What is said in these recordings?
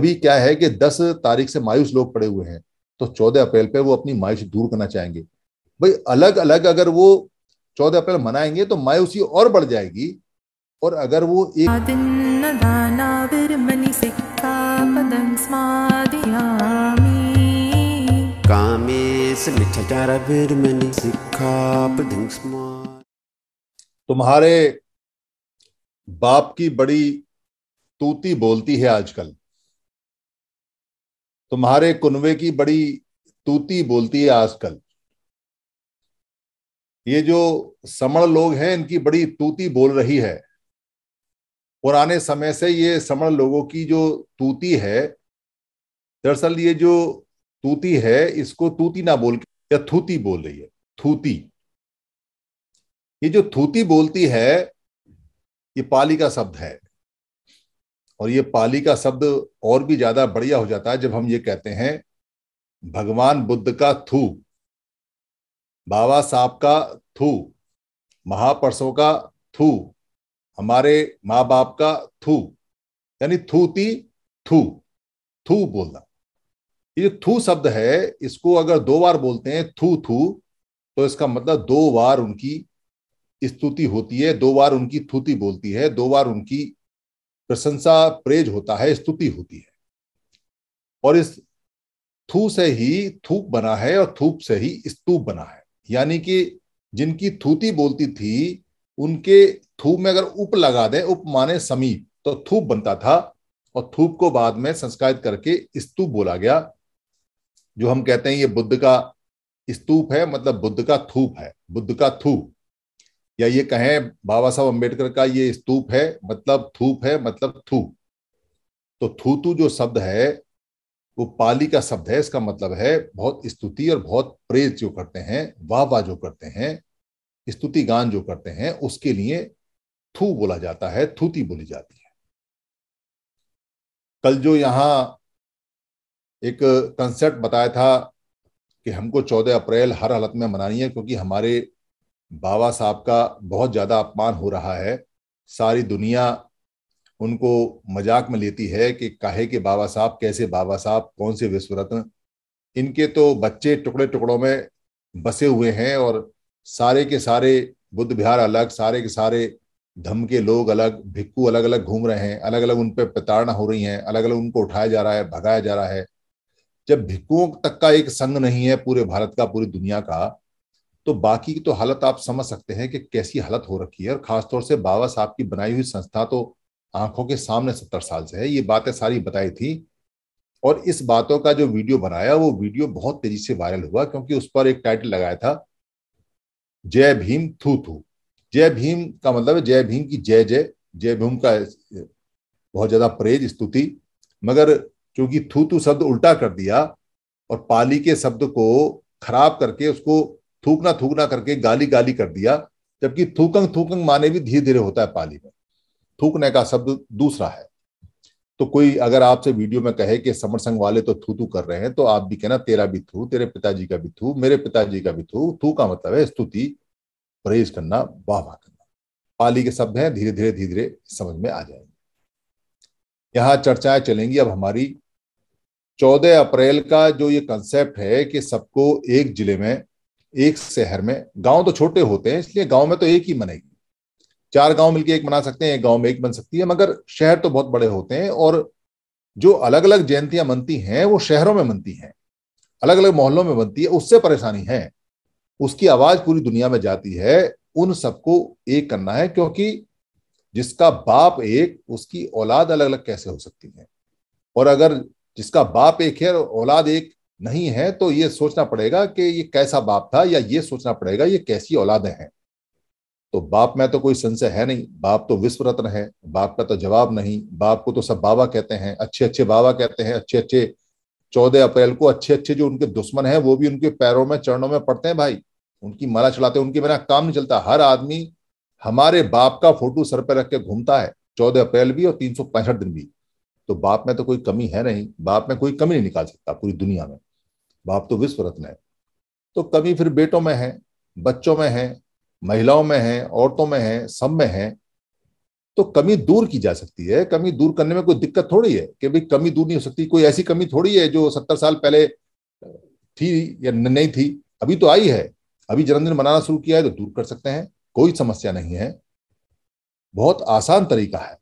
अभी क्या है कि दस तारीख से मायूस लोग पड़े हुए हैं तो चौदह अप्रैल पे वो अपनी मायूस दूर करना चाहेंगे भाई अलग अलग अगर वो चौदह अप्रैल मनाएंगे तो मायूसी और बढ़ जाएगी और अगर वो एक तुम्हारे बाप की बड़ी तूती बोलती है आजकल तुम्हारे कुनवे की बड़ी तूती बोलती है आजकल ये जो समण लोग हैं इनकी बड़ी तूती बोल रही है पुराने समय से ये समण लोगों की जो तूती है दरअसल ये जो तूती है इसको तूती ना बोल के या थूती बोल रही है थूती ये जो थूती बोलती है ये पाली का शब्द है और ये पाली का शब्द और भी ज्यादा बढ़िया हो जाता है जब हम ये कहते हैं भगवान बुद्ध का थू बाबा साहब का थू महापरसों का थू हमारे माँ बाप का थू यानी थूती थू थू बोलना ये जो थू शब्द है इसको अगर दो बार बोलते हैं थू थू तो इसका मतलब दो बार उनकी स्तुति होती है दो बार उनकी थूती बोलती है दो बार उनकी प्रशंसा प्रेज होता है स्तुति होती है और इस थू से ही थूक बना है और थूप से ही स्तूप बना है यानी कि जिनकी थूती बोलती थी उनके थूप में अगर उप लगा दे उप माने समीप तो थूप बनता था और थूप को बाद में संस्कारित करके स्तूप बोला गया जो हम कहते हैं ये बुद्ध का स्तूप है मतलब बुद्ध का थूप है बुद्ध का थूप या ये कहें बाबा साहब अम्बेडकर का ये स्तूप है मतलब थूप है मतलब थू तो थूतू जो शब्द है वो पाली का शब्द है इसका मतलब है बहुत स्तुति और बहुत प्रेज जो करते हैं वाह वाह जो करते हैं स्तुति गान जो करते हैं उसके लिए थू बोला जाता है थूती बोली जाती है कल जो यहां एक कंसेप्ट बताया था कि हमको 14 अप्रैल हर हालत में मनानी है क्योंकि हमारे बाबा साहब का बहुत ज़्यादा अपमान हो रहा है सारी दुनिया उनको मजाक में लेती है कि काहे के बाबा साहब कैसे बाबा साहब कौन से विश्व रत्न इनके तो बच्चे टुकड़े टुकड़ों में बसे हुए हैं और सारे के सारे बुद्ध बिहार अलग सारे के सारे धम के लोग अलग भिक्कू अलग अलग घूम रहे हैं अलग अलग उन पर प्रताड़ना हो रही है अलग अलग उनको उठाया जा रहा है भगाया जा रहा है जब भिक्कुओं तक का एक संघ नहीं है पूरे भारत का पूरी दुनिया का तो बाकी की तो हालत आप समझ सकते हैं कि कैसी हालत हो रखी है और खासतौर से बाबा साहब की बनाई हुई संस्था तो आंखों के सामने सत्तर साल से है ये बातें सारी बताई थी और इस बातों का जो वीडियो बनाया वो वीडियो बहुत तेजी से वायरल हुआ क्योंकि उस पर एक टाइटल लगाया था जय भीम थू थू जय भीम का मतलब जय भीम की जय जय जय भीम का बहुत ज्यादा प्रेज स्तुति मगर चूंकि थू थू शब्द उल्टा कर दिया और पाली के शब्द को खराब करके उसको थूकना थूकना करके गाली गाली कर दिया जबकि थूकंग थूकंग माने भी धीरे धीरे होता है पाली में थूकने का शब्द दूसरा है तो कोई अगर आपसे वीडियो में कहे कि समर संघ वाले तो थू थू कर रहे हैं तो आप भी कहना तेरा भी थू तेरे पिताजी का भी थू मेरे पिताजी का भी थू थू का मतलब है स्तुति प्रेज करना वाह वाह करना पाली के शब्द हैं धीरे धीरे धीरे धीरे समझ में आ जाएंगे यहां चर्चाएं चलेंगी अब हमारी चौदह अप्रैल का जो ये कंसेप्ट है कि सबको एक जिले में एक शहर में गांव तो छोटे होते हैं इसलिए गांव में तो एक ही मनेगी चार गांव मिलकर एक मना सकते हैं एक गांव में एक बन सकती है मगर शहर तो बहुत बड़े होते हैं और जो अलग अलग जयंतियां मनती हैं वो शहरों में मनती हैं अलग अलग मोहल्लों में बनती है उससे परेशानी है उसकी आवाज पूरी दुनिया में जाती है उन सबको एक करना है क्योंकि जिसका बाप एक उसकी औलाद अलग अलग कैसे हो सकती है और अगर जिसका बाप एक है और औलाद एक नहीं है तो ये सोचना पड़ेगा कि ये कैसा बाप था या ये सोचना पड़ेगा ये कैसी औलादें हैं तो बाप में तो कोई संशय है नहीं बाप तो विश्व रत्न है बाप का तो जवाब नहीं बाप को तो सब बाबा कहते हैं अच्छे अच्छे बाबा कहते हैं अच्छे अच्छे चौदह अप्रैल को अच्छे अच्छे जो उनके दुश्मन हैं वो भी उनके पैरों में चरणों में पड़ते हैं भाई उनकी माला चलाते हैं उनके बिना काम नहीं चलता हर आदमी हमारे बाप का फोटो सर पर रख के घूमता है चौदह अप्रैल भी और तीन दिन भी तो बाप में तो कोई कमी है नहीं बाप में कोई कमी नहीं निकाल सकता पूरी दुनिया में बाप तो विश्व रत्न है तो कमी फिर बेटों में है बच्चों में है महिलाओं में है औरतों में है सब में है तो कमी दूर की जा सकती है कमी दूर करने में कोई दिक्कत थोड़ी है कि भाई कमी दूर नहीं हो सकती कोई ऐसी कमी थोड़ी है जो सत्तर साल पहले थी या नहीं थी अभी तो आई है अभी जन्मदिन मनाना शुरू किया है तो दूर कर सकते हैं कोई समस्या नहीं है बहुत आसान तरीका है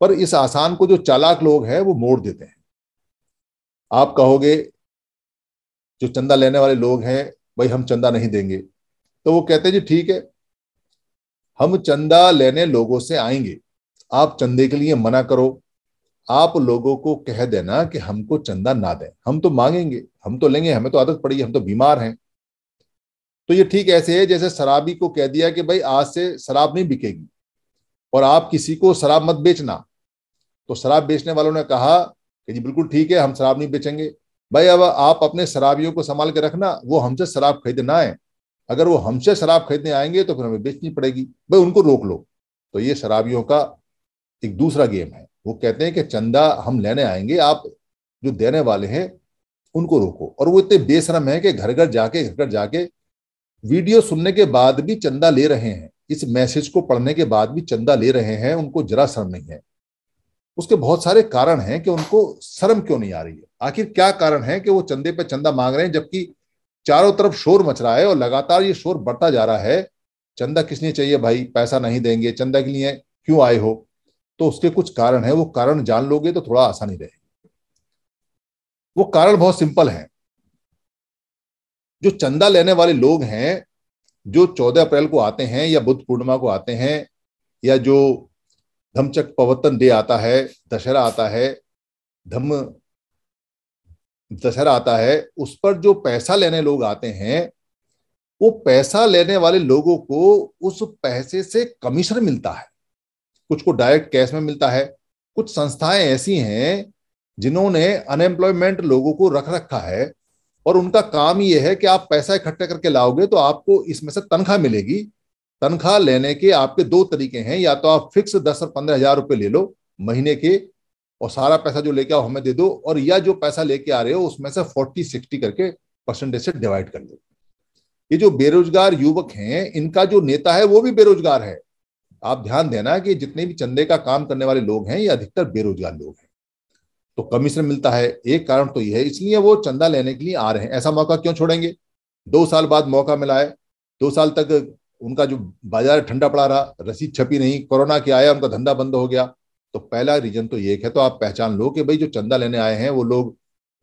पर इस आसान को जो चालाक लोग हैं वो मोड़ देते हैं आप कहोगे जो चंदा लेने वाले लोग हैं भाई हम चंदा नहीं देंगे तो वो कहते हैं जी ठीक है हम चंदा लेने लोगों से आएंगे आप चंदे के लिए मना करो आप लोगों को कह देना कि हमको चंदा ना दें हम तो मांगेंगे हम तो लेंगे हमें तो आदत पड़ी हम तो बीमार हैं तो ये ठीक ऐसे है जैसे शराबी को कह दिया कि भाई आज से शराब नहीं बिकेगी और आप किसी को शराब मत बेचना तो शराब बेचने वालों ने कहा कि जी बिल्कुल ठीक है हम शराब नहीं बेचेंगे भाई अब आप अपने शराबियों को संभाल के रखना वो हमसे शराब खरीदना आए अगर वो हमसे शराब खरीदने आएंगे तो फिर हमें बेचनी पड़ेगी भाई उनको रोक लो तो ये शराबियों का एक दूसरा गेम है वो कहते हैं कि चंदा हम लेने आएंगे आप जो देने वाले हैं उनको रोको और वो इतने बेशरम है कि घर घर जाके घर घर जाके वीडियो सुनने के बाद भी चंदा ले रहे हैं इस मैसेज को पढ़ने के बाद भी चंदा ले रहे हैं उनको जरा शर्म नहीं है उसके बहुत सारे कारण हैं कि उनको शर्म क्यों नहीं आ रही है आखिर क्या कारण है कि वो चंदे पे चंदा मांग रहे हैं जबकि चारों तरफ शोर मच रहा है और लगातार ये शोर बढ़ता जा रहा है चंदा किस लिए चाहिए भाई पैसा नहीं देंगे चंदा के लिए क्यों आए हो तो उसके कुछ कारण है वो कारण जान लोगे तो थोड़ा आसानी रहे वो कारण बहुत सिंपल है जो चंदा लेने वाले लोग हैं जो चौदह अप्रैल को आते हैं या बुद्ध पूर्णिमा को आते हैं या जो धमचक पवतन डे आता है दशहरा आता है धम दशहरा आता है उस पर जो पैसा लेने लोग आते हैं वो पैसा लेने वाले लोगों को उस पैसे से कमीशन मिलता है कुछ को डायरेक्ट कैश में मिलता है कुछ संस्थाएं ऐसी हैं जिन्होंने अनएम्प्लॉयमेंट लोगों को रख रखा है और उनका काम यह है कि आप पैसा इकट्ठा करके लाओगे तो आपको इसमें से तनख्वाह मिलेगी तनख्वाह लेने के आपके दो तरीके हैं या तो आप फिक्स दस और पंद्रह हजार रुपए ले लो महीने के और सारा पैसा जो लेके आओ हमें दे दो और या जो पैसा लेके आ रहे हो उसमें से फोर्टी सिक्सटी करके परसेंटेज से डिवाइड कर दो ये जो बेरोजगार युवक हैं इनका जो नेता है वो भी बेरोजगार है आप ध्यान देना कि जितने भी चंदे का काम करने वाले लोग हैं ये अधिकतर बेरोजगार लोग हैं तो कमीशन मिलता है एक कारण तो यह है इसलिए वो चंदा लेने के लिए आ रहे हैं ऐसा मौका क्यों छोड़ेंगे दो साल बाद मौका मिला है दो साल तक उनका जो बाजार ठंडा पड़ा रहा रसीद छपी नहीं कोरोना के आया उनका धंधा बंद हो गया तो पहला रीजन तो ये है तो आप पहचान लो कि भाई जो चंदा लेने आए हैं वो लोग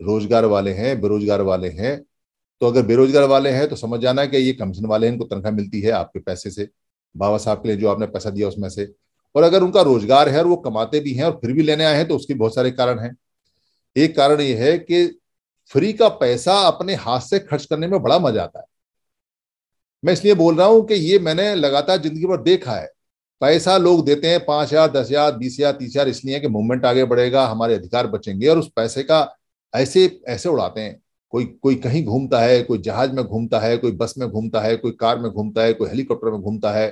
रोजगार वाले हैं बेरोजगार वाले हैं तो अगर बेरोजगार वाले हैं तो समझ जाना कि ये कमीशन वाले हैं इनको तनख्वाह मिलती है आपके पैसे से बाबा साहब के लिए जो आपने पैसा दिया उसमें से और अगर उनका रोजगार है और वो कमाते भी हैं और फिर भी लेने आए हैं तो उसके बहुत सारे कारण हैं एक कारण ये है कि फ्री का पैसा अपने हाथ से खर्च करने में बड़ा मजा आता है मैं इसलिए बोल रहा हूं कि ये मैंने लगातार जिंदगी भर देखा है पैसा लोग देते हैं पांच हजार दस हजार बीस हजार तीस हजार इसलिए कि मूवमेंट आगे बढ़ेगा हमारे अधिकार बचेंगे और उस पैसे का ऐसे ऐसे उड़ाते हैं कोई कोई कहीं घूमता है कोई जहाज में घूमता है कोई बस में घूमता है कोई कार में घूमता है कोई हेलीकॉप्टर में घूमता है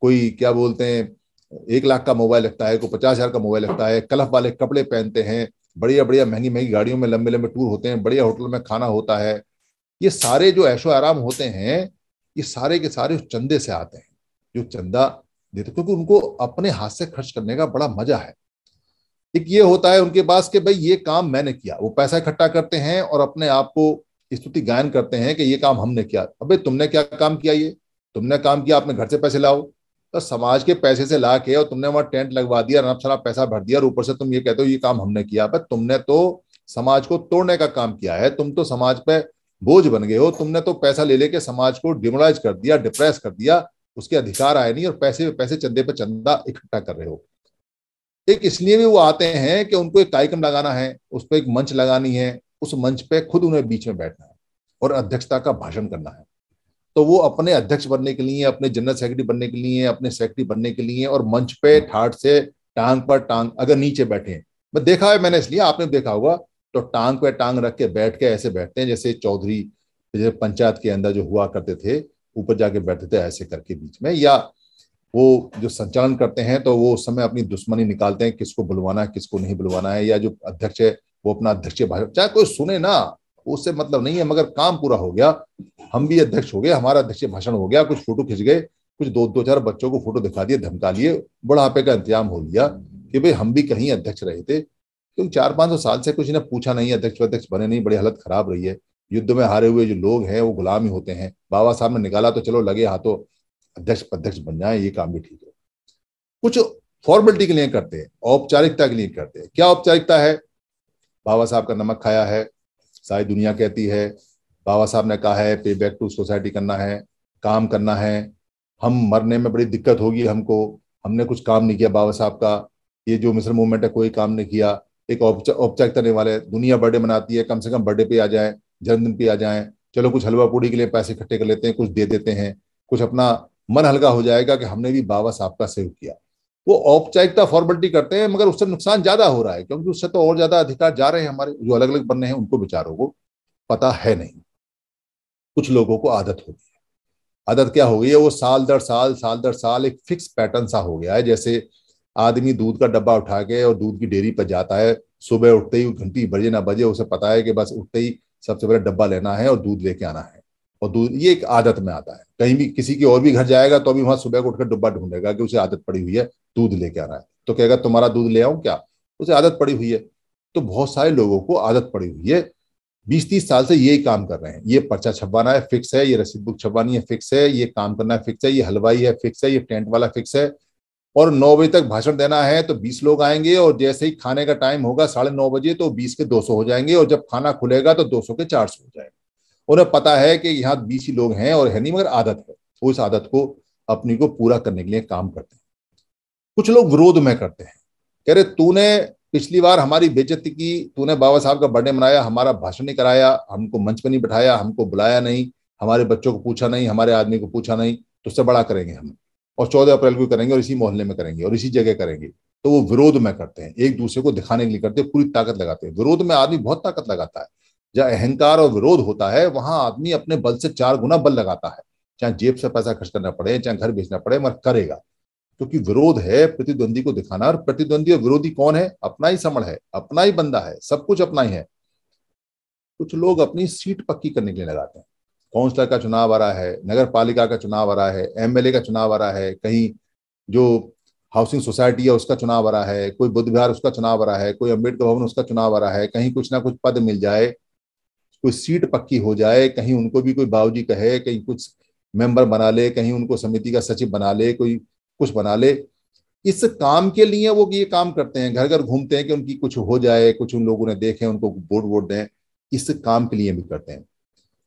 कोई क्या बोलते हैं एक लाख का मोबाइल लगता है कोई पचास हजार का मोबाइल लगता है कलफ वाले कपड़े पहनते हैं बढ़िया बढ़िया महंगी महंगी गाड़ियों में लंबे लंबे टूर होते हैं बढ़िया होटल में खाना होता है ये सारे जो ऐशो आराम होते हैं ये सारे के सारे उस चंदे से आते हैं जो चंदा देते क्योंकि उनको अपने हाथ से खर्च करने का बड़ा मजा है एक ये होता है उनके पास कि भाई ये काम मैंने किया वो पैसा इकट्ठा करते हैं और अपने आप को स्तुति गायन करते हैं कि ये काम हमने किया अबे तुमने क्या काम किया ये तुमने काम किया आपने घर से पैसे लाओ तो समाज के पैसे से ला के और तुमने वहां टेंट लगवा दिया रनप सरा पैसा भर दिया और ऊपर से तुम ये कहते हो ये काम हमने किया पर तुमने तो समाज को तोड़ने का काम किया है तुम तो समाज पर बोझ बन गए हो तुमने तो पैसा ले लेके समाज को डिमोलाइज कर दिया डिप्रेस कर दिया उसके अधिकार आए नहीं और पैसे पैसे चंदे पे चंदा इकट्ठा कर रहे हो एक इसलिए भी वो आते हैं कि उनको एक कार्यक्रम लगाना है उस पर एक मंच लगानी है उस मंच पे खुद उन्हें बीच में बैठना है और अध्यक्षता का भाषण करना है तो वो अपने अध्यक्ष बनने के लिए अपने जनरल सेक्रेटरी बनने के लिए अपने सेक्रेटरी बनने के लिए और मंच पे ठाट से टांग पर टांग अगर नीचे बैठे मैं देखा है मैंने इसलिए आपने देखा होगा तो टांग पे टांग रख के बैठ के ऐसे बैठते हैं जैसे चौधरी जैसे पंचायत के अंदर जो हुआ करते थे ऊपर जाके बैठते थे ऐसे करके बीच में या वो जो संचालन करते हैं तो वो उस समय अपनी दुश्मनी निकालते हैं किसको बुलवाना है किसको नहीं बुलवाना है या जो अध्यक्ष है वो अपना अध्यक्ष भाषण चाहे कोई सुने ना उससे मतलब नहीं है मगर काम पूरा हो गया हम भी अध्यक्ष हो गए हमारा अध्यक्ष भाषण हो गया कुछ फोटो खींच गए कुछ दो दो चार बच्चों को फोटो दिखा दिए धमका लिए बुढ़ापे का इंतजाम हो लिया कि भाई हम भी कहीं अध्यक्ष रहे थे क्योंकि चार पांच सौ साल से कुछ ने पूछा नहीं अध्यक्ष अध्यक्ष बने नहीं बड़ी हालत खराब रही है युद्ध में हारे हुए जो लोग हैं वो गुलाम ही होते हैं बाबा साहब ने निकाला तो चलो लगे हाथों अध्यक्ष अध्यक्ष बन जाए ये काम भी ठीक है कुछ फॉर्मेलिटी के लिए करते हैं औपचारिकता के लिए करते हैं क्या औपचारिकता है बाबा साहब का नमक खाया है सारी दुनिया कहती है बाबा साहब ने कहा है पे बैक टू सोसाइटी करना है काम करना है हम मरने में बड़ी दिक्कत होगी हमको हमने कुछ काम नहीं किया बाबा साहब का ये जो मिस्र मूवमेंट है कोई काम नहीं किया एक औपचारिकता नहीं वाले है दुनिया बर्थडे मनाती है कम से कम बर्थडे पे आ जाए जन्मदिन पे आ जाए चलो कुछ हलवा पूड़ी के लिए पैसे इकट्ठे कर लेते हैं कुछ दे देते हैं कुछ अपना मन हल्का हो जाएगा कि हमने भी बाबा साहब का सेव किया वो औपचारिकता फॉर्मेलिटी करते हैं मगर उससे नुकसान ज्यादा हो रहा है क्योंकि उससे तो और ज्यादा अधिकार जा रहे हैं हमारे जो अलग अलग बन रहे हैं उनको बेचारों को पता है नहीं कुछ लोगों को आदत हो गई है आदत क्या हो गई है वो साल दर साल साल दर साल एक फिक्स पैटर्न सा हो गया है जैसे आदमी दूध का डब्बा उठा के और दूध की डेयरी पर जाता है सुबह उठते ही घंटी बजे ना बजे उसे पता है कि बस उठते ही सबसे पहले डब्बा लेना है और दूध लेके आना है और दूध ये एक आदत में आता है कहीं भी किसी के और भी घर जाएगा तो अभी वहां सुबह को उठकर डब्बा ढूंढेगा कि उसे आदत पड़ी हुई है दूध लेके आना है तो कहेगा तुम्हारा दूध ले आऊं क्या उसे आदत पड़ी हुई है तो बहुत सारे लोगों को आदत पड़ी हुई है बीस तीस साल से यही काम कर रहे हैं ये पर्चा छपवाना है फिक्स है ये रसीद बुक छपवानी है फिक्स है ये काम करना है फिक्स है ये हलवाई है फिक्स है ये टेंट वाला फिक्स है और नौ बजे तक भाषण देना है तो बीस लोग आएंगे और जैसे ही खाने का टाइम होगा साढ़े नौ बजे तो बीस के दो सौ हो जाएंगे और जब खाना खुलेगा तो दो सौ के चार सौ हो जाएंगे उन्हें पता है कि यहाँ बीस ही लोग हैं और है नहीं मगर आदत है वो इस आदत को अपनी को पूरा करने के लिए काम करते हैं कुछ लोग विरोध में करते हैं कह रहे तूने पिछली बार हमारी बेचती की तूने बाबा साहब का बर्थडे मनाया हमारा भाषण नहीं कराया हमको मंच पर नहीं बैठाया हमको बुलाया नहीं हमारे बच्चों को पूछा नहीं हमारे आदमी को पूछा नहीं तो उससे बड़ा करेंगे हम और चौदह अप्रैल को करेंगे और इसी मोहल्ले में करेंगे और इसी जगह करेंगे तो वो विरोध में करते हैं एक दूसरे को दिखाने के लिए करते हैं पूरी ताकत लगाते हैं विरोध में आदमी बहुत ताकत लगाता है जहाँ अहंकार और विरोध होता है वहां आदमी अपने बल से चार गुना बल लगाता है चाहे जेब से पैसा खर्च करना पड़े चाहे घर बेचना पड़े मगर करेगा क्योंकि विरोध है प्रतिद्वंदी को दिखाना और प्रतिद्वंदी और विरोधी कौन है अपना ही समण है अपना ही बंदा है सब कुछ अपना ही है कुछ लोग अपनी सीट पक्की करने के लिए लगाते हैं काउंसलर का चुनाव आ रहा है नगर पालिका का चुनाव आ रहा है एमएलए का चुनाव आ रहा है कहीं जो हाउसिंग सोसाइटी है उसका चुनाव आ रहा है कोई बुद्ध विहार उसका चुनाव आ रहा है कोई अम्बेडकर भवन उसका चुनाव आ रहा है कहीं कुछ ना कुछ पद मिल जाए कोई सीट पक्की हो जाए कहीं उनको भी कोई बाबूजी कहे कहीं कुछ मेंबर बना ले कहीं उनको समिति का सचिव बना ले कोई कुछ बना ले इस काम के लिए वो ये काम करते हैं घर घर घूमते हैं कि उनकी कुछ हो जाए कुछ उन लोगों ने देखे उनको वोट वोट दें इस काम के लिए भी करते हैं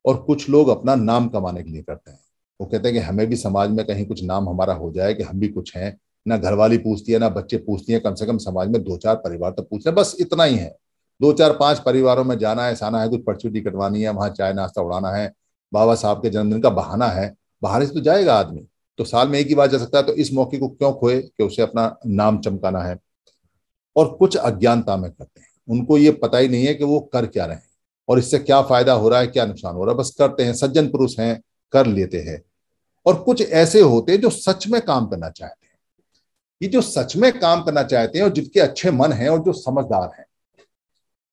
और कुछ लोग अपना नाम कमाने के लिए करते हैं वो कहते हैं कि हमें भी समाज में कहीं कुछ नाम हमारा हो जाए कि हम भी कुछ हैं ना घरवाली पूछती है ना बच्चे पूछती हैं कम से कम समाज में दो चार परिवार तो पूछते हैं बस इतना ही है दो चार पांच परिवारों में जाना है साना है कुछ पर्चुटी कटवानी है वहां चाय नाश्ता उड़ाना है बाबा साहब के जन्मदिन का बहाना है बाहर से तो जाएगा आदमी तो साल में एक ही बार जा सकता है तो इस मौके को क्यों खोए कि उसे अपना नाम चमकाना है और कुछ अज्ञानता में करते हैं उनको ये पता ही नहीं है कि वो कर क्या रहे हैं और इससे क्या फायदा हो रहा है क्या नुकसान हो रहा है बस करते हैं सज्जन पुरुष हैं कर लेते हैं और कुछ ऐसे होते हैं जो सच में काम करना चाहते हैं ये जो सच में काम करना चाहते हैं और जिनके अच्छे मन हैं और जो समझदार हैं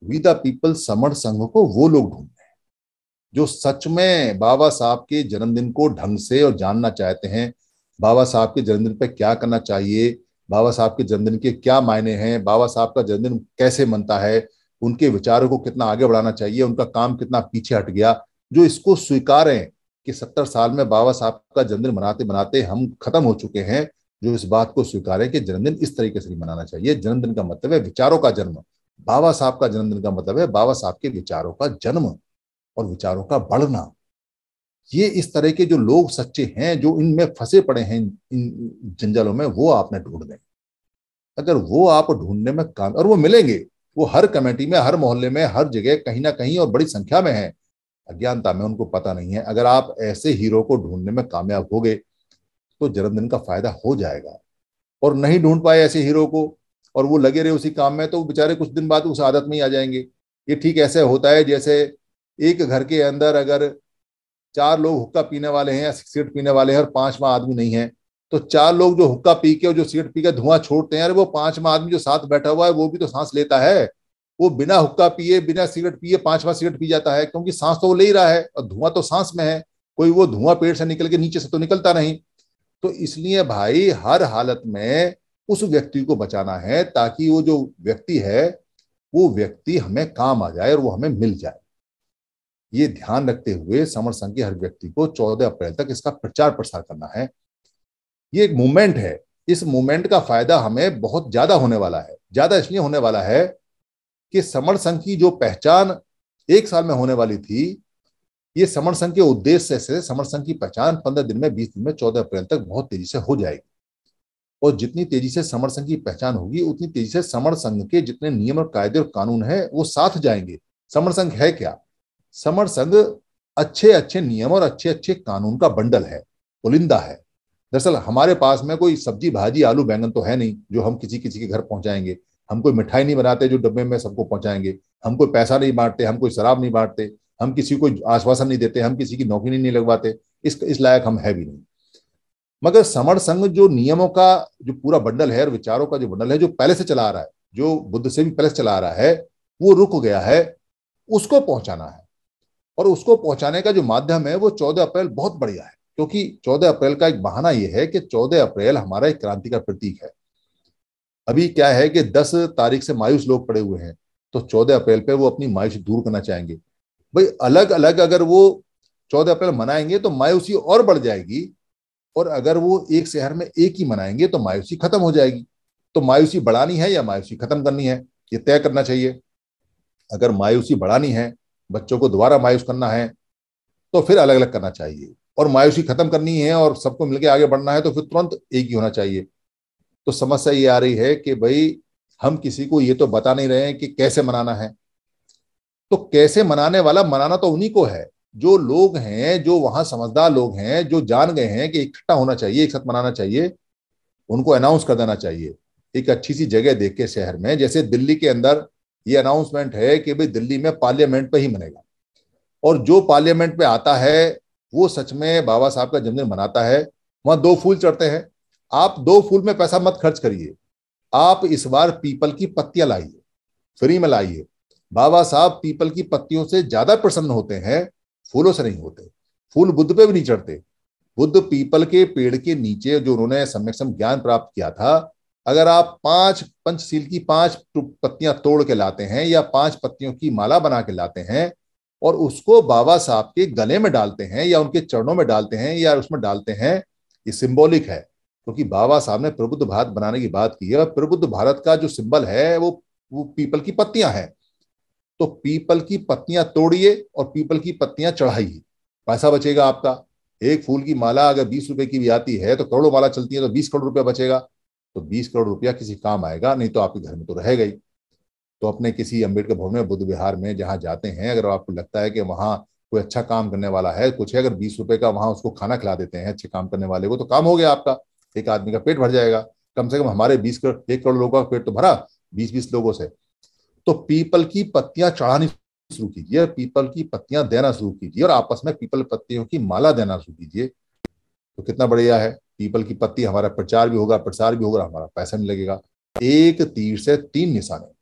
वी द पीपल समर संघ को वो लोग ढूंढते हैं जो सच में बाबा साहब के जन्मदिन को ढंग से और जानना चाहते हैं बाबा साहब के जन्मदिन पर क्या करना चाहिए बाबा साहब के जन्मदिन के क्या मायने हैं बाबा साहब का जन्मदिन कैसे मनता है उनके विचारों को कितना आगे बढ़ाना चाहिए उनका काम कितना पीछे हट गया जो इसको स्वीकारें कि सत्तर साल में बाबा साहब का जन्मदिन मनाते मनाते हम खत्म हो चुके हैं जो इस बात को स्वीकारें कि जन्मदिन इस तरीके से नहीं मनाना चाहिए जन्मदिन का मतलब है विचारों का जन्म बाबा साहब का जन्मदिन का मतलब है बाबा साहब के विचारों का जन्म और विचारों का बढ़ना ये इस तरह के जो लोग सच्चे हैं जो इनमें फंसे पड़े हैं इन जंजालों में वो आपने ढूंढ दें अगर वो आप ढूंढने में काम और वो मिलेंगे वो हर कमेटी में हर मोहल्ले में हर जगह कहीं ना कहीं और बड़ी संख्या में है अज्ञानता में उनको पता नहीं है अगर आप ऐसे हीरो को ढूंढने में कामयाब हो गए तो जन्मदिन का फायदा हो जाएगा और नहीं ढूंढ पाए ऐसे हीरो को और वो लगे रहे उसी काम में तो बेचारे कुछ दिन बाद उस आदत में ही आ जाएंगे ये ठीक ऐसे होता है जैसे एक घर के अंदर अगर चार लोग हुक्का पीने वाले हैं या सिगरेट पीने वाले हैं और पांचवा आदमी नहीं है तो चार लोग जो हुक्का पी के और जो सिगरेट पी के धुआं छोड़ते हैं अरे वो पांचवा आदमी जो साथ बैठा हुआ है वो भी तो सांस लेता है वो बिना हुक्का पिए बिना सिगरेट पिए पांचवा सिगरेट पी जाता है क्योंकि सांस तो वो ले ही रहा है और धुआं तो सांस में है कोई वो धुआं पेड़ से निकल के नीचे से तो निकलता नहीं तो इसलिए भाई हर हालत में उस व्यक्ति को बचाना है ताकि वो जो व्यक्ति है वो व्यक्ति हमें काम आ जाए और वो हमें मिल जाए ये ध्यान रखते हुए समर संघ के हर व्यक्ति को 14 अप्रैल तक इसका प्रचार प्रसार करना है ये एक मूवमेंट है इस मूवमेंट का फायदा हमें बहुत ज्यादा होने वाला है ज्यादा इसलिए होने वाला है कि समर संघ की जो पहचान एक साल में होने वाली थी ये समर संघ के उद्देश्य से समर संघ की पहचान पंद्रह दिन में बीस दिन में चौदह अप्रैल तक बहुत तेजी से हो जाएगी और जितनी तेजी से समर संघ की पहचान होगी उतनी तेजी से समर संघ के जितने नियम और कायदे और कानून है वो साथ जाएंगे समर संघ है क्या समर संघ अच्छे अच्छे नियम और अच्छे अच्छे कानून का बंडल है पुलिंदा है दरअसल हमारे पास में कोई सब्जी भाजी आलू बैंगन तो है नहीं जो हम किसी किसी के घर पहुंचाएंगे हम कोई मिठाई नहीं बनाते जो डब्बे में सबको पहुंचाएंगे हम कोई पैसा नहीं बांटते हम कोई शराब नहीं बांटते हम किसी को आश्वासन नहीं देते हम किसी की नौकरी नहीं लगवाते इस इस लायक हम है भी नहीं मगर समर संघ जो नियमों का जो पूरा बंडल है और विचारों का जो बंडल है जो पहले से चला आ रहा है जो बुद्ध से भी पहले से चला आ रहा है वो रुक गया है उसको पहुंचाना है और उसको पहुंचाने का जो माध्यम है वो चौदह अप्रैल बहुत बढ़िया है क्योंकि 14 अप्रैल का एक बहाना यह है कि 14 अप्रैल हमारा एक क्रांति का प्रतीक है अभी क्या है कि 10 तारीख से मायूस लोग पड़े हुए हैं तो 14 अप्रैल पे वो अपनी मायूसी दूर करना चाहेंगे भाई अलग अलग अगर वो 14 अप्रैल मनाएंगे तो मायूसी और बढ़ जाएगी और अगर वो एक शहर में एक ही मनाएंगे तो मायूसी खत्म हो जाएगी तो मायूसी बढ़ानी है या मायूसी खत्म करनी है ये तय करना चाहिए अगर मायूसी बढ़ानी है बच्चों को दोबारा मायूस करना है तो फिर अलग अलग करना चाहिए और मायूसी खत्म करनी है और सबको मिलकर आगे बढ़ना है तो फिर तुरंत एक ही होना चाहिए तो समस्या ये आ रही है कि भाई हम किसी को ये तो बता नहीं रहे हैं कि कैसे मनाना है तो कैसे मनाने वाला मनाना तो उन्हीं को है जो लोग हैं जो वहां समझदार लोग हैं जो जान गए हैं कि इकट्ठा होना चाहिए एक साथ मनाना चाहिए उनको अनाउंस कर देना चाहिए एक अच्छी सी जगह देख के शहर में जैसे दिल्ली के अंदर ये अनाउंसमेंट है कि भाई दिल्ली में पार्लियामेंट पे ही मनेगा और जो पार्लियामेंट पे आता है वो सच में बाबा साहब का जन्मदिन मनाता है वहां दो फूल चढ़ते हैं आप दो फूल में पैसा मत खर्च करिए आप इस बार पीपल की पत्तियां लाइए फ्री में लाइए बाबा साहब पीपल की पत्तियों से ज्यादा प्रसन्न होते हैं फूलों से नहीं होते फूल बुद्ध पे भी नहीं चढ़ते बुद्ध पीपल के पेड़ के नीचे जो उन्होंने सम्यक्सम ज्ञान प्राप्त किया था अगर आप पांच पंचशील की पांच पत्तियां तोड़ के लाते हैं या पांच पत्तियों की माला बना के लाते हैं और उसको बाबा साहब के गले में डालते हैं या उनके चरणों में डालते हैं या उसमें डालते हैं ये सिंबॉलिक है क्योंकि तो बाबा साहब ने प्रबुद्ध भारत बनाने की बात की है और प्रबुद्ध भारत का जो सिंबल है वो वो पीपल की पत्तियां हैं तो पीपल की पत्तियां तोड़िए और पीपल की पत्तियां चढ़ाइए पैसा बचेगा आपका एक फूल की माला अगर बीस रुपए की भी आती है तो करोड़ों माला चलती है तो बीस करोड़ रुपया बचेगा तो बीस करोड़ रुपया किसी काम आएगा नहीं तो आपके घर में तो रह गई तो अपने किसी अम्बेडकर भवन में बुद्ध विहार में जहाँ जाते हैं अगर आपको लगता है कि वहाँ कोई अच्छा काम करने वाला है कुछ है अगर बीस रुपए का वहाँ उसको खाना खिला देते हैं अच्छे काम करने वाले को तो काम हो गया आपका एक आदमी का पेट भर जाएगा कम से कम हमारे बीस करोड़ एक करोड़ लोगों का पेट तो भरा बीस बीस लोगों से तो पीपल की पत्तियां चढ़ानी शुरू कीजिए पीपल की पत्तियां देना शुरू कीजिए और आपस में पीपल पत्तियों की माला देना शुरू कीजिए तो कितना बढ़िया है पीपल की पत्ती हमारा प्रचार भी होगा प्रसार भी होगा हमारा पैसा भी लगेगा एक तीर से तीन निशाने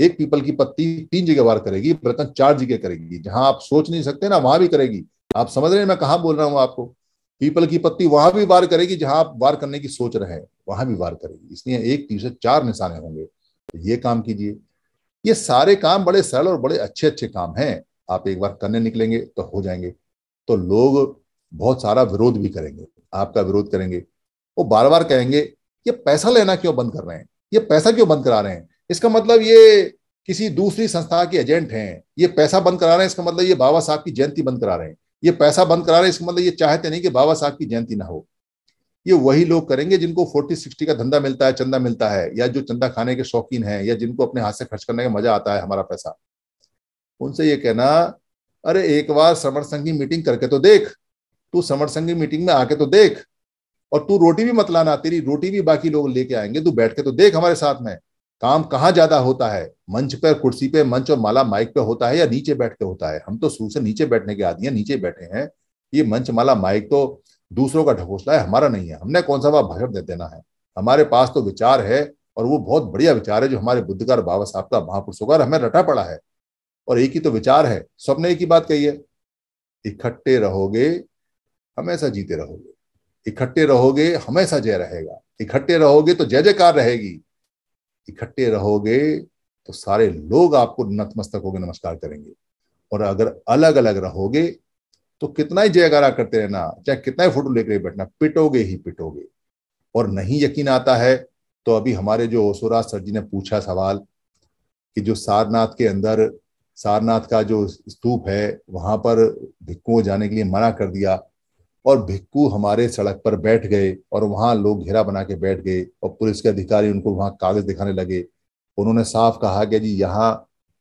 एक पीपल की पत्ती तीन जगह वार करेगी बर्तन चार जगह करेगी जहां आप सोच नहीं सकते ना वहां भी करेगी आप समझ रहे हैं मैं कहा बोल रहा हूं आपको पीपल की पत्ती वहां भी वार करेगी जहां आप वार करने की सोच रहे हैं वहां भी वार करेगी इसलिए एक तीन से चार निशाने होंगे तो ये काम कीजिए ये सारे काम बड़े सरल और बड़े अच्छे अच्छे काम हैं आप एक बार करने निकलेंगे तो हो जाएंगे तो लोग बहुत सारा विरोध भी करेंगे आपका विरोध करेंगे वो बार बार कहेंगे ये पैसा लेना क्यों बंद कर रहे हैं ये पैसा क्यों बंद करा रहे हैं इसका मतलब ये किसी दूसरी संस्था के एजेंट हैं ये पैसा बंद करा रहे हैं इसका मतलब ये बाबा साहब की जयंती बंद करा रहे हैं ये पैसा बंद करा रहे हैं इसका मतलब ये चाहते नहीं कि बाबा साहब की जयंती ना हो ये वही लोग करेंगे जिनको फोर्टी सिक्सटी का धंधा मिलता है चंदा मिलता है या जो चंदा खाने के शौकीन हैं या जिनको अपने हाथ से खर्च करने का मजा आता है हमारा पैसा उनसे ये कहना अरे एक बार समर संघ की मीटिंग करके तो देख तू समर संघ की मीटिंग में आके तो देख और तू रोटी भी मत लाना तेरी रोटी भी बाकी लोग लेके आएंगे तू बैठ के तो देख हमारे साथ में काम कहाँ ज्यादा होता है मंच पर कुर्सी पे मंच और माला माइक पे होता है या नीचे बैठ के होता है हम तो शुरू से नीचे बैठने के आदि हैं नीचे बैठे हैं ये मंच माला माइक तो दूसरों का ढकोसला है हमारा नहीं है हमने कौन सा वहां भाषण दे देना है हमारे पास तो विचार है और वो बहुत बढ़िया विचार है जो हमारे बुद्धकार बाबा साहब का महापुरुषों का हमें रटा पड़ा है और एक ही तो विचार है सबने एक ही बात कही है इकट्ठे रहोगे हमेशा जीते रहोगे इकट्ठे रहोगे हमेशा जय रहेगा इकट्ठे रहोगे तो जय जयकार रहेगी इकट्ठे रहोगे तो सारे लोग आपको नतमस्तक होकर नमस्कार करेंगे और अगर अलग अलग रहोगे तो कितना ही जयकारा करते रहना चाहे कितना ही फोटो लेकर बैठना पिटोगे ही पिटोगे और नहीं यकीन आता है तो अभी हमारे जो ओसोराज सर जी ने पूछा सवाल कि जो सारनाथ के अंदर सारनाथ का जो स्तूप है वहां पर भिक्कुओं जाने के लिए मना कर दिया और भिक्कू हमारे सड़क पर बैठ गए और वहां लोग घेरा बना के बैठ गए और पुलिस के अधिकारी उनको वहां कागज दिखाने लगे उन्होंने साफ कहा कि जी यहाँ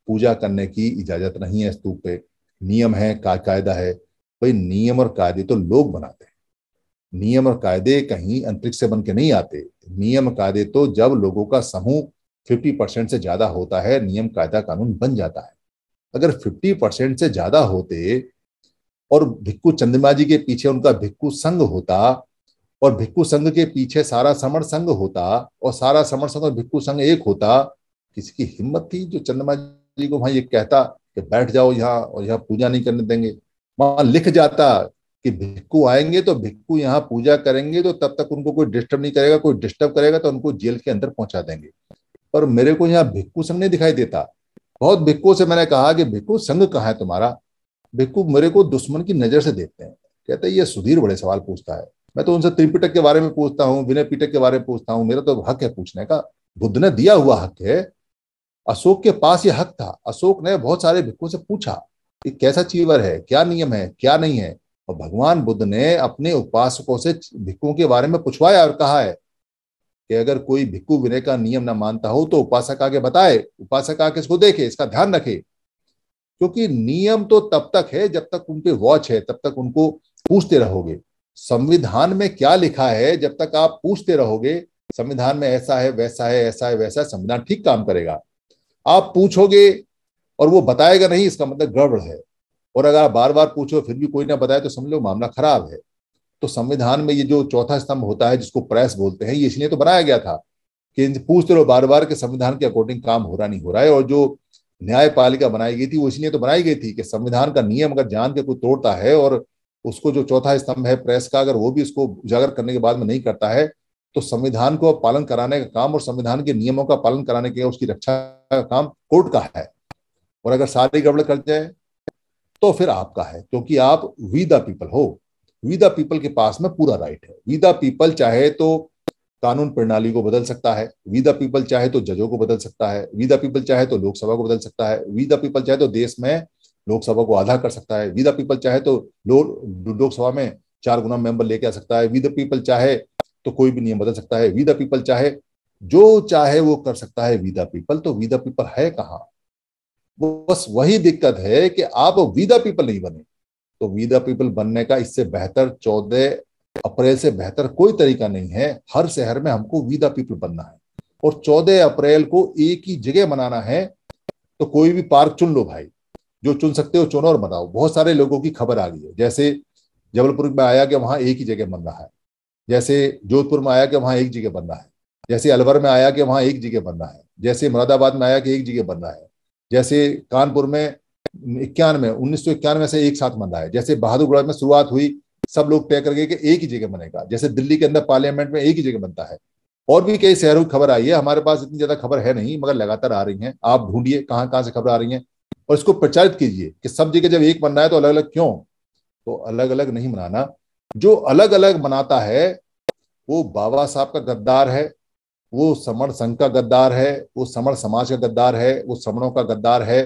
पूजा करने की इजाजत नहीं है स्तूप पे नियम है का, कायदा है भाई नियम और कायदे तो लोग बनाते हैं नियम और कायदे कहीं अंतरिक्ष से बन के नहीं आते नियम कायदे तो जब लोगों का समूह फिफ्टी परसेंट से ज्यादा होता है नियम कायदा कानून बन जाता है अगर फिफ्टी परसेंट से ज्यादा होते और भिक्कू चंद्रमा जी के पीछे उनका भिक्कू संघ होता और भिक्कू संघ के पीछे सारा समर संघ होता और सारा समर संघ और भिक्कू संघ एक होता किसी की हिम्मत थी जो चंद्रमा जी को वहां ये कहता कि बैठ जाओ यहाँ और यहाँ पूजा नहीं करने देंगे वहां लिख जाता कि भिक्कू आएंगे तो भिक्कू यहाँ पूजा करेंगे तो तब तक उनको कोई डिस्टर्ब नहीं करेगा कोई डिस्टर्ब करेगा तो उनको जेल के अंदर पहुंचा देंगे पर मेरे को यहाँ भिक्कू संघ नहीं दिखाई देता बहुत भिक्कू से मैंने कहा कि भिक्कू संघ कहाँ है तुम्हारा भिक्कू मेरे को दुश्मन की नजर से देखते हैं कहते हैं ये सुधीर बड़े सवाल पूछता है मैं तो उनसे त्रिपिटक के बारे में पूछता हूँ विनय पिटक के बारे में पूछता हूँ मेरा तो हक है पूछने का बुद्ध ने दिया हुआ हक है अशोक के पास ये हक था अशोक ने बहुत सारे भिक्खों से पूछा कि कैसा चीवर है क्या नियम है क्या नहीं है और भगवान बुद्ध ने अपने उपासकों से भिक्खुओं के बारे में पूछवाया और कहा है कि अगर कोई भिक्खु विनय का नियम ना मानता हो तो उपासक आगे बताए उपासक आके इसको देखे इसका ध्यान रखे क्योंकि नियम तो तब तक है जब तक उनके वॉच है तब तक उनको पूछते रहोगे संविधान में क्या लिखा है जब तक आप पूछते रहोगे संविधान में ऐसा है वैसा है ऐसा है वैसा है संविधान ठीक काम करेगा आप पूछोगे और वो बताएगा नहीं इसका मतलब गड़बड़ है और अगर आप बार बार पूछो फिर भी कोई ना बताए तो समझ लो मामला खराब है तो संविधान में ये जो चौथा स्तंभ होता है जिसको प्रेस बोलते हैं ये इसलिए तो बनाया गया था कि पूछते रहो बार बार के संविधान के अकॉर्डिंग काम हो रहा नहीं हो रहा है और जो न्यायपालिका बनाई गई थी वो इसलिए तो बनाई गई थी कि संविधान का नियम अगर जान के कोई तोड़ता है और उसको जो चौथा स्तंभ है प्रेस का अगर वो भी उसको उजागर करने के बाद में नहीं करता है तो संविधान को पालन कराने का काम और संविधान के नियमों का पालन कराने के उसकी रक्षा का काम कोर्ट का है और अगर सारी गड़बड़ कर जाए तो फिर आपका है क्योंकि आप वी द पीपल हो वी द पीपल के पास में पूरा राइट है वी द पीपल चाहे तो कानून प्रणाली को बदल सकता है वी द पीपल चाहे तो जजों को बदल सकता है वी द पीपल चाहे तो लोकसभा को बदल सकता है वी द पीपल चाहे तो देश में लोकसभा को आधा कर सकता है वी द पीपल चाहे तो लोकसभा में चार गुना मेंबर लेके आ सकता है वी द पीपल चाहे तो कोई भी नियम बदल सकता है वी द पीपल चाहे जो चाहे वो कर सकता है वी द पीपल तो वी द पीपल है कहाँ बस वही दिक्कत है कि आप वी द पीपल नहीं बने तो वी द पीपल बनने का इससे बेहतर चौदह अप्रैल से बेहतर कोई तरीका नहीं है हर शहर में हमको विदा पीपल बनना है और चौदह अप्रैल को एक ही जगह मनाना है तो कोई भी पार्क चुन लो भाई जो चुन सकते हो चुनो और मनाओ बहुत सारे लोगों की खबर आ गई है जैसे जबलपुर में आया कि वहां एक ही जगह बन रहा है जैसे जोधपुर में आया कि वहां एक जगह बनना है जैसे अलवर में आया कि वहां एक जगह बनना है जैसे मुरादाबाद में आया कि एक जगह बनना है जैसे कानपुर में इक्यानवे उन्नीस सौ इक्यानवे से एक साथ बन रहा है जैसे बहादुरगढ़ में शुरुआत हुई सब लोग तय कर गए कि एक ही जगह बनेगा जैसे दिल्ली के अंदर पार्लियामेंट में एक ही जगह बनता है और भी कई शहरों की खबर आई है हमारे पास इतनी ज्यादा खबर है नहीं मगर लगातार आ रही है आप ढूंढिए कहाँ कहाँ से खबर आ रही है और इसको प्रचारित कीजिए कि सब जगह जब एक बनना है तो अलग अलग क्यों तो अलग अलग नहीं मनाना जो अलग अलग मनाता है वो बाबा साहब का गद्दार है वो समण संघ का गद्दार है वो समण समाज का गद्दार है वो समणों का गद्दार है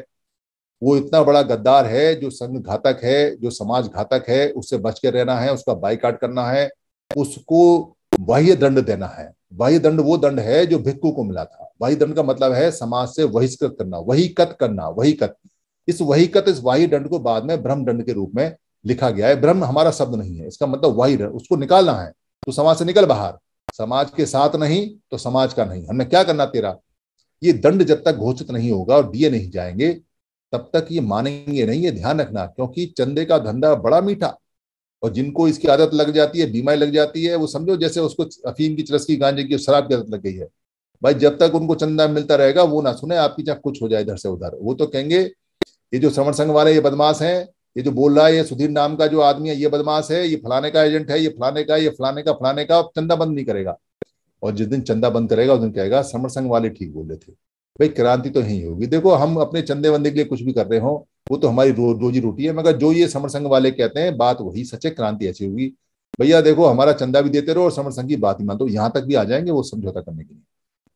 वो इतना बड़ा गद्दार है जो संघ घातक है जो समाज घातक है उससे बच के रहना है उसका बाइकाट करना है उसको बाह्य दंड देना है बाह्य दंड वो दंड है जो भिक्खु को मिला था बाह्य दंड का मतलब है समाज से वहिष्कृत करना वही कत करना वही कत इस वही कत इस वाह्य दंड को बाद में ब्रह्म दंड के रूप में लिखा गया है ब्रह्म हमारा शब्द नहीं है इसका मतलब वही उसको निकालना है तो समाज से निकल बाहर समाज के साथ नहीं तो समाज का नहीं हमने क्या करना तेरा ये दंड जब तक घोषित नहीं होगा और दिए नहीं जाएंगे तब तक ये मानेंगे नहीं ये ध्यान रखना क्योंकि चंदे का धंधा बड़ा मीठा और जिनको इसकी आदत लग जाती है बीमारी लग जाती है वो समझो जैसे उसको अफीम की चरस की गांजे की शराब की आदत लग गई है भाई जब तक उनको चंदा मिलता रहेगा वो ना सुने आपकी चाहे कुछ हो जाए इधर से उधर वो तो कहेंगे ये जो श्रवण संघ वाले ये बदमाश हैं ये जो बोल रहा है ये सुधीर नाम का जो आदमी है ये बदमाश है ये फलाने का एजेंट है ये फलाने का ये फलाने का फलाने का चंदा बंद नहीं करेगा और जिस दिन चंदा बंद करेगा उस दिन कहेगा श्रवण संघ वाले ठीक बोले थे भाई क्रांति तो यही होगी देखो हम अपने चंदे वंदे के लिए कुछ भी कर रहे हो वो तो हमारी रो, रोजी रोटी है मगर जो ये समरसंघ वाले कहते हैं बात वही सच है क्रांति ऐसी होगी भैया देखो हमारा चंदा भी देते रहो और समरसंघ की बात ही मानते हो यहाँ तक भी आ जाएंगे वो समझौता करने के लिए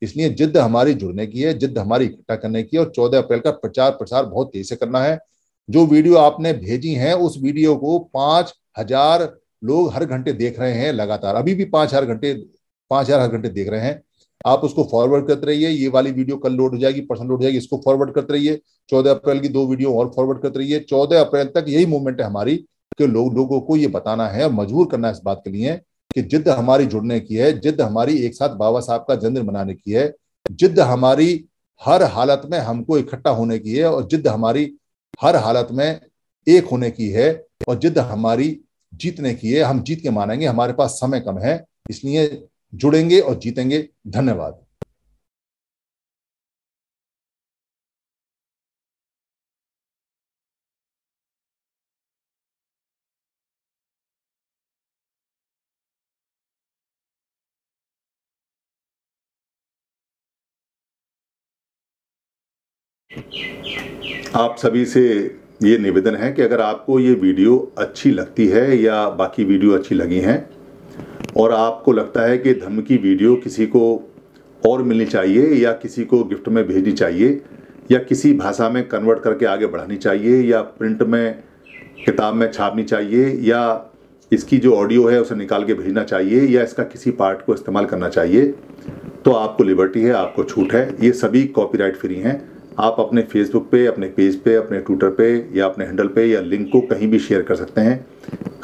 इसलिए जिद्द हमारी जुड़ने की है जिद्द हमारी इकट्ठा करने की है और चौदह अप्रैल का प्रचार प्रसार बहुत तेज से करना है जो वीडियो आपने भेजी है उस वीडियो को पांच हजार लोग हर घंटे देख रहे हैं लगातार अभी भी पांच हजार घंटे पांच हजार हर घंटे देख रहे हैं आप उसको फॉरवर्ड करते रहिए ये वाली वीडियो कल लोड हो जाएगी पर्सन लोड हो जाएगी इसको फॉरवर्ड करते रहिए चौदह अप्रैल की दो वीडियो और फॉरवर्ड करते रहिए चौदह अप्रैल तक यही मूवमेंट है हमारी कि लोग लोगों को ये बताना है मजबूर करना है इस बात के लिए कि जिद हमारी जुड़ने की है जिद हमारी एक साथ बाबा साहब का जन्म मनाने की है जिद्द हमारी हर हालत में हमको इकट्ठा होने की है और जिद हमारी हर हालत में एक होने की है और जिद हमारी जीतने की है हम जीत के मानेंगे हमारे पास समय कम है इसलिए जुड़ेंगे और जीतेंगे धन्यवाद आप सभी से ये निवेदन है कि अगर आपको ये वीडियो अच्छी लगती है या बाकी वीडियो अच्छी लगी हैं और आपको लगता है कि की वीडियो किसी को और मिलनी चाहिए या किसी को गिफ्ट में भेजनी चाहिए या किसी भाषा में कन्वर्ट करके आगे बढ़ानी चाहिए या प्रिंट में किताब में छापनी चाहिए या इसकी जो ऑडियो है उसे निकाल के भेजना चाहिए या इसका किसी पार्ट को इस्तेमाल करना चाहिए तो आपको लिबर्टी है आपको छूट है ये सभी कॉपीराइट फ्री हैं आप अपने फेसबुक पे अपने पेज पे अपने ट्विटर पे या अपने हैंडल पे या लिंक को कहीं भी शेयर कर सकते हैं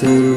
ಹೆಸರು